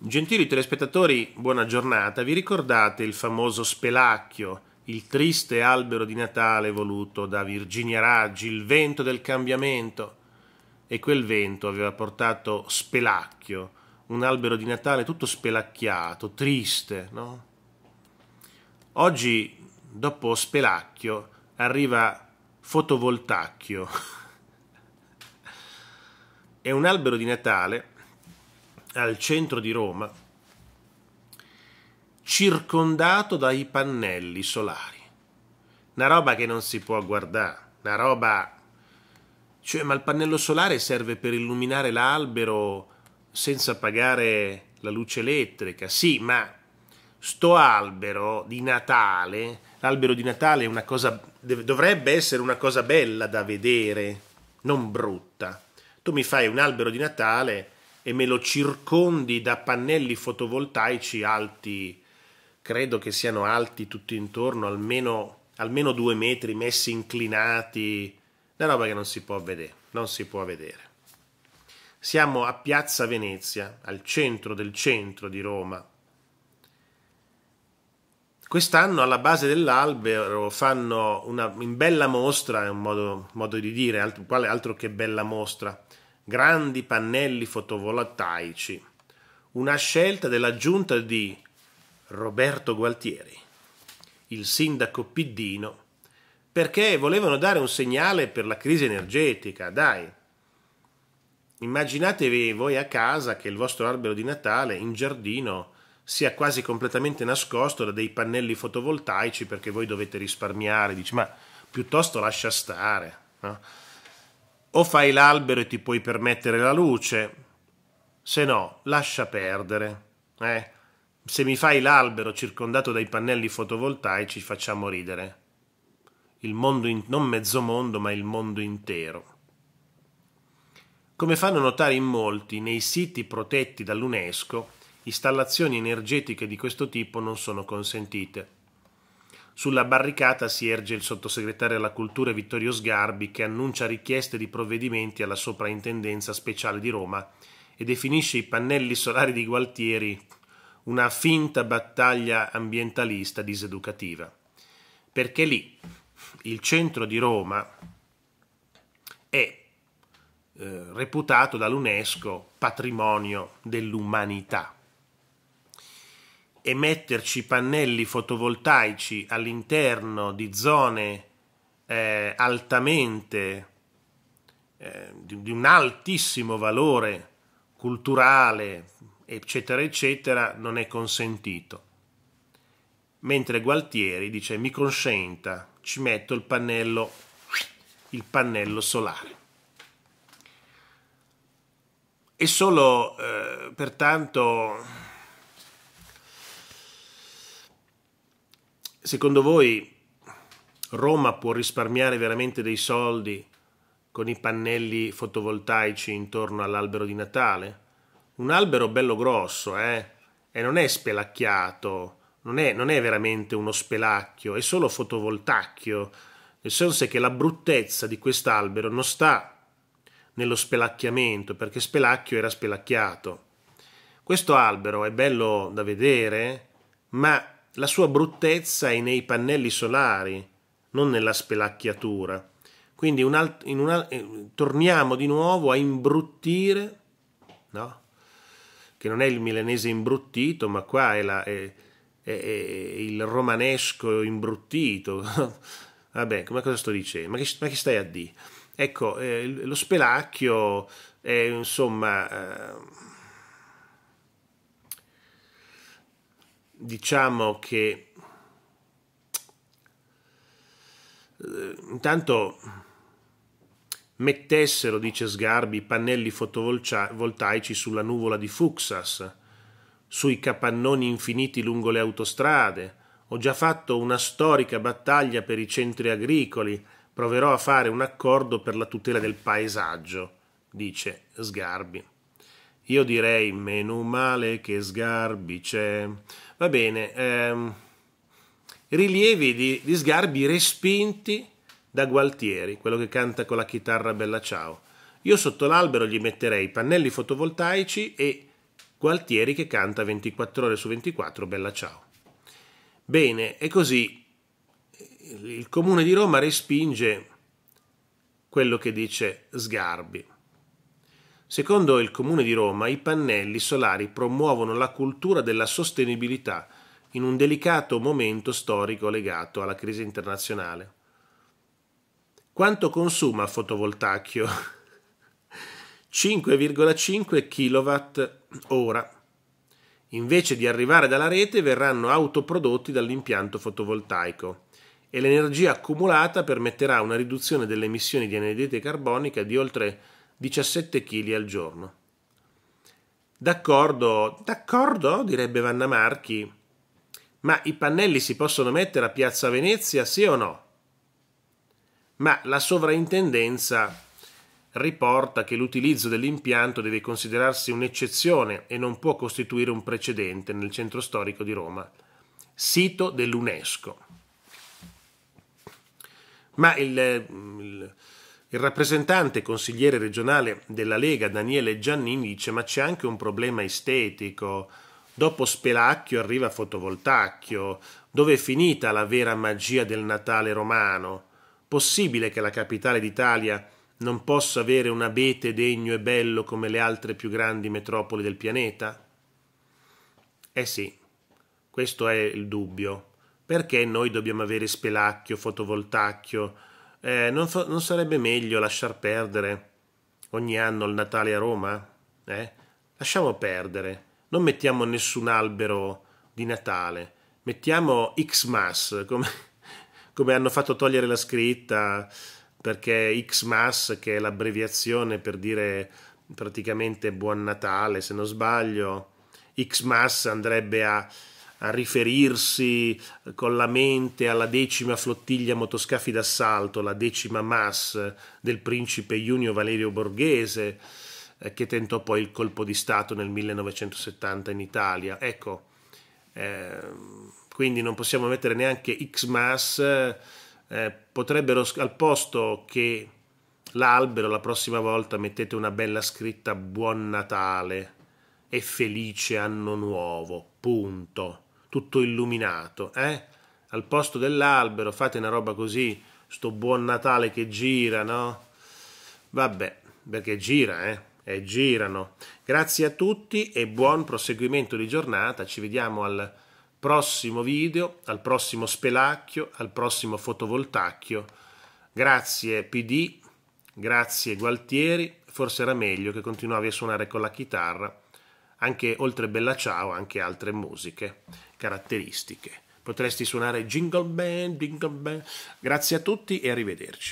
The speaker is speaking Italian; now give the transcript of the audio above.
Gentili telespettatori, buona giornata. Vi ricordate il famoso spelacchio, il triste albero di Natale voluto da Virginia Raggi, il vento del cambiamento? E quel vento aveva portato spelacchio, un albero di Natale tutto spelacchiato, triste, no? Oggi, dopo spelacchio, arriva fotovoltacchio. È un albero di Natale al centro di Roma, circondato dai pannelli solari. Una roba che non si può guardare, una roba... Cioè, ma il pannello solare serve per illuminare l'albero senza pagare la luce elettrica. Sì, ma sto albero di Natale, l'albero di Natale è una cosa, dovrebbe essere una cosa bella da vedere, non brutta. Tu mi fai un albero di Natale e me lo circondi da pannelli fotovoltaici alti, credo che siano alti tutti intorno, almeno, almeno due metri, messi inclinati, una roba che non si può vedere, non si può vedere. Siamo a Piazza Venezia, al centro del centro di Roma. Quest'anno alla base dell'albero fanno una in bella mostra, è un modo, modo di dire, altro, altro che bella mostra, grandi pannelli fotovoltaici, una scelta della giunta di Roberto Gualtieri, il sindaco Piddino, perché volevano dare un segnale per la crisi energetica, dai. Immaginatevi voi a casa che il vostro albero di Natale in giardino sia quasi completamente nascosto da dei pannelli fotovoltaici perché voi dovete risparmiare, dici ma piuttosto lascia stare. No? o fai l'albero e ti puoi permettere la luce, se no lascia perdere. Eh? Se mi fai l'albero circondato dai pannelli fotovoltaici facciamo ridere. Il mondo, in, non mezzo mondo, ma il mondo intero. Come fanno notare in molti, nei siti protetti dall'UNESCO, installazioni energetiche di questo tipo non sono consentite sulla barricata si erge il sottosegretario alla cultura Vittorio Sgarbi che annuncia richieste di provvedimenti alla soprintendenza speciale di Roma e definisce i pannelli solari di Gualtieri una finta battaglia ambientalista diseducativa. Perché lì il centro di Roma è eh, reputato dall'UNESCO patrimonio dell'umanità e metterci pannelli fotovoltaici all'interno di zone eh, altamente eh, di, di un altissimo valore culturale, eccetera, eccetera, non è consentito. Mentre Gualtieri dice mi consenta, ci metto il pannello, il pannello solare. E solo eh, pertanto secondo voi Roma può risparmiare veramente dei soldi con i pannelli fotovoltaici intorno all'albero di Natale? Un albero bello grosso, eh? E non è spelacchiato, non è, non è veramente uno spelacchio, è solo fotovoltacchio, nel senso che la bruttezza di quest'albero non sta nello spelacchiamento, perché spelacchio era spelacchiato. Questo albero è bello da vedere, ma la sua bruttezza è nei pannelli solari, non nella spelacchiatura. Quindi un alt- un al- eh, torniamo di nuovo a imbruttire, no? che non è il milanese imbruttito, ma qua è, la, è, è, è il romanesco imbruttito. Vabbè, ma cosa sto dicendo? Ma che, ma che stai a dire? Ecco, eh, lo spelacchio è insomma... Eh, diciamo che eh, intanto mettessero, dice Sgarbi, pannelli fotovoltaici sulla nuvola di Fuxas, sui capannoni infiniti lungo le autostrade. Ho già fatto una storica battaglia per i centri agricoli, proverò a fare un accordo per la tutela del paesaggio, dice Sgarbi. Io direi meno male che Sgarbi c'è. Va bene, ehm, rilievi di, di sgarbi respinti da Gualtieri, quello che canta con la chitarra Bella Ciao. Io sotto l'albero gli metterei pannelli fotovoltaici e Gualtieri che canta 24 ore su 24 Bella Ciao. Bene, e così il comune di Roma respinge quello che dice Sgarbi. Secondo il Comune di Roma, i pannelli solari promuovono la cultura della sostenibilità in un delicato momento storico legato alla crisi internazionale. Quanto consuma fotovoltacchio? 5,5 kWh. Invece di arrivare dalla rete verranno autoprodotti dall'impianto fotovoltaico e l'energia accumulata permetterà una riduzione delle emissioni di anidride carbonica di oltre 17 kg al giorno. D'accordo, d'accordo, direbbe Vanna Marchi. Ma i pannelli si possono mettere a Piazza Venezia, sì o no? Ma la sovrintendenza riporta che l'utilizzo dell'impianto deve considerarsi un'eccezione e non può costituire un precedente nel centro storico di Roma, sito dell'UNESCO. Ma il il rappresentante consigliere regionale della Lega, Daniele Giannini, dice ma c'è anche un problema estetico. Dopo Spelacchio arriva Fotovoltacchio. Dove è finita la vera magia del Natale romano? Possibile che la capitale d'Italia non possa avere un abete degno e bello come le altre più grandi metropoli del pianeta? Eh sì, questo è il dubbio. Perché noi dobbiamo avere Spelacchio, Fotovoltacchio, eh, non, so, non, sarebbe meglio lasciar perdere ogni anno il Natale a Roma? Eh? Lasciamo perdere, non mettiamo nessun albero di Natale, mettiamo Xmas, come, come hanno fatto togliere la scritta, perché Xmas, che è l'abbreviazione per dire praticamente Buon Natale, se non sbaglio, Xmas andrebbe a a riferirsi eh, con la mente alla decima flottiglia motoscafi d'assalto, la decima MAS eh, del principe Junio Valerio Borghese, eh, che tentò poi il colpo di Stato nel 1970 in Italia. Ecco, eh, quindi non possiamo mettere neanche XMAS, eh, potrebbero al posto che l'albero la prossima volta mettete una bella scritta Buon Natale e felice anno nuovo, punto tutto illuminato, eh? Al posto dell'albero fate una roba così, sto buon Natale che gira, no? Vabbè, perché gira, eh? E girano. Grazie a tutti e buon proseguimento di giornata. Ci vediamo al prossimo video, al prossimo spelacchio, al prossimo fotovoltacchio. Grazie PD, grazie Gualtieri. Forse era meglio che continuavi a suonare con la chitarra, anche oltre Bella Ciao, anche altre musiche caratteristiche. Potresti suonare jingle band, jingle band. Grazie a tutti e arrivederci.